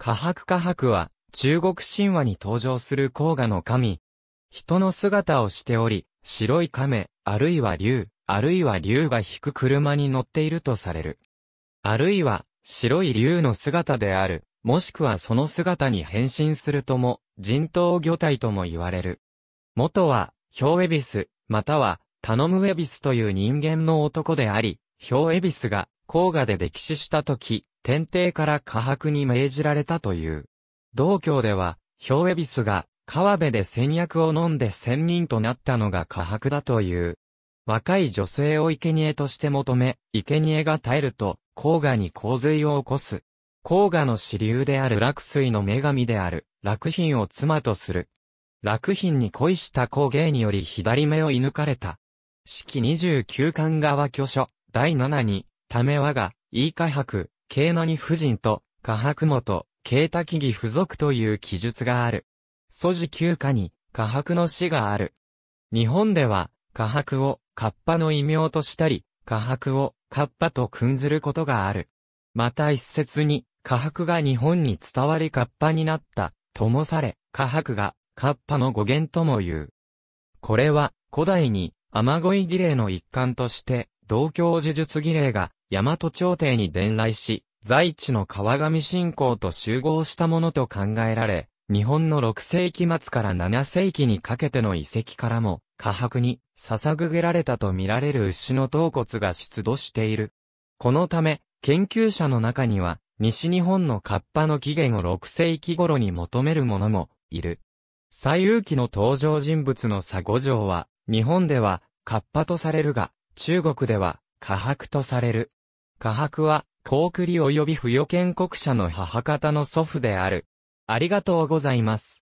カハクカハクは、中国神話に登場する黄河の神。人の姿をしており、白い亀、あるいは竜、あるいは竜が引く車に乗っているとされる。あるいは、白い竜の姿である、もしくはその姿に変身するとも、人頭魚体とも言われる。元は、ヒョウエビス、または、タノムエビスという人間の男であり、ヒョウエビスが、黄河で溺死した時、天帝から下伯に命じられたという。道教では、ヒョウエビスが川辺で戦薬を飲んで仙人となったのが下伯だという。若い女性を生贄として求め、生贄が耐えると、黄河に洪水を起こす。黄河の支流である落水の女神である、落品を妻とする。落品に恋した工芸により左目を射抜かれた。四季十九巻川巨書、第七に、ためわが、い下博、慶に夫人と、下白元、慶多木義付属という記述がある。祖辞旧家に、下白の死がある。日本では、下白を、カッパの異名としたり、下白を、カッパと訓ずることがある。また一説に、下白が日本に伝わりカッパになった、ともされ、下白が、カッパの語源とも言う。これは、古代に、雨乞い儀礼の一環として、同教呪術儀礼が、大和朝廷に伝来し、在地の川上信仰と集合したものと考えられ、日本の6世紀末から7世紀にかけての遺跡からも、下白に捧げられたと見られる牛の頭骨が出土している。このため、研究者の中には、西日本の河童の起源を6世紀頃に求める者もいる。最有機の登場人物の佐五条は、日本では、河童とされるが、中国では、河白とされる。科博は、高栗及び不与建国者の母方の祖父である。ありがとうございます。